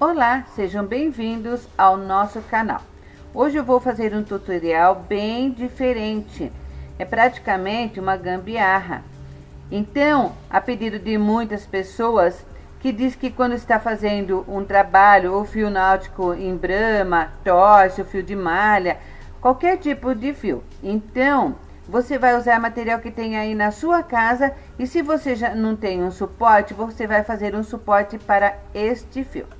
Olá, sejam bem-vindos ao nosso canal. Hoje eu vou fazer um tutorial bem diferente. É praticamente uma gambiarra. Então, a pedido de muitas pessoas que diz que quando está fazendo um trabalho ou fio náutico em brama, o fio de malha, qualquer tipo de fio. Então, você vai usar material que tem aí na sua casa e se você já não tem um suporte, você vai fazer um suporte para este fio.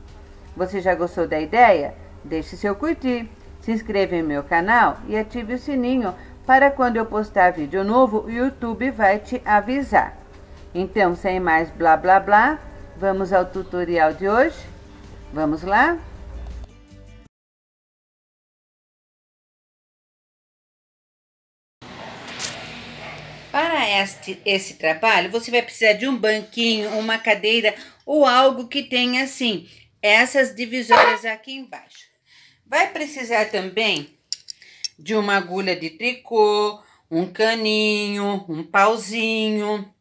Você já gostou da ideia? Deixe seu curtir, se inscreva em meu canal e ative o sininho para quando eu postar vídeo novo, o YouTube vai te avisar. Então, sem mais blá blá blá, vamos ao tutorial de hoje? Vamos lá? Para este, esse trabalho, você vai precisar de um banquinho, uma cadeira ou algo que tenha assim essas divisórias aqui embaixo. Vai precisar também de uma agulha de tricô, um caninho, um pauzinho,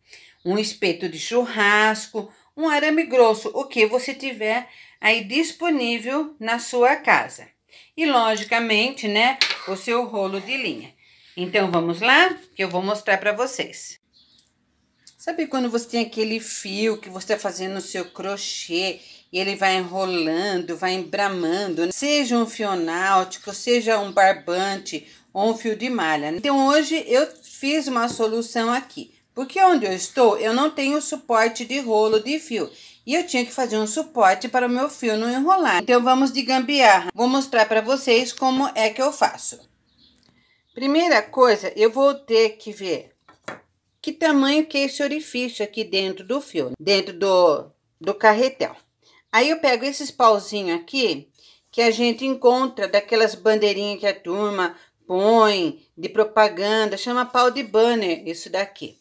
um espeto de churrasco, um arame grosso, o que você tiver aí disponível na sua casa. E logicamente, né, o seu rolo de linha. Então vamos lá, que eu vou mostrar para vocês. Sabe quando você tem aquele fio que você está fazendo o seu crochê e ele vai enrolando, vai embramando, né? seja um fio náutico, seja um barbante ou um fio de malha. Né? Então hoje eu fiz uma solução aqui, porque onde eu estou eu não tenho suporte de rolo de fio e eu tinha que fazer um suporte para o meu fio não enrolar. Então vamos de gambiarra, vou mostrar para vocês como é que eu faço. Primeira coisa, eu vou ter que ver que tamanho que é esse orifício aqui dentro do fio, dentro do, do carretel. Aí eu pego esses pauzinhos aqui, que a gente encontra daquelas bandeirinhas que a turma põe de propaganda, chama pau de banner isso daqui.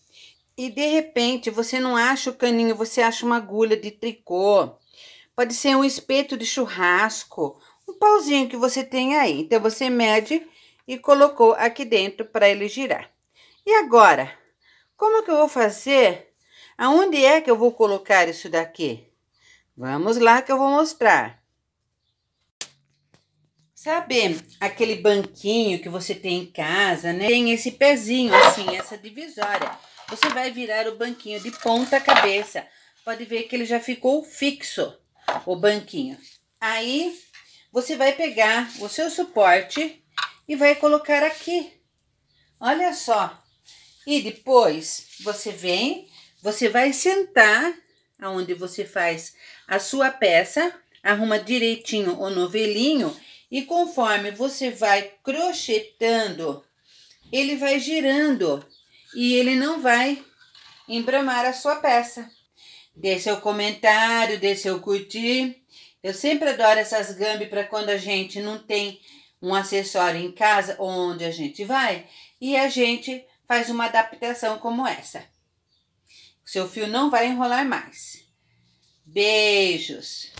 E de repente você não acha o caninho, você acha uma agulha de tricô, pode ser um espeto de churrasco, um pauzinho que você tem aí. Então você mede e colocou aqui dentro para ele girar. E agora, como que eu vou fazer? Aonde é que eu vou colocar isso daqui? Vamos lá que eu vou mostrar. Sabe aquele banquinho que você tem em casa, né? Tem esse pezinho assim, essa divisória. Você vai virar o banquinho de ponta cabeça. Pode ver que ele já ficou fixo, o banquinho. Aí, você vai pegar o seu suporte e vai colocar aqui. Olha só. E depois, você vem, você vai sentar aonde você faz a sua peça, arruma direitinho o novelinho e conforme você vai crochetando, ele vai girando e ele não vai embramar a sua peça. Deixe seu comentário, deixe seu curtir. Eu sempre adoro essas gambi para quando a gente não tem um acessório em casa onde a gente vai e a gente faz uma adaptação como essa. Seu fio não vai enrolar mais. Beijos!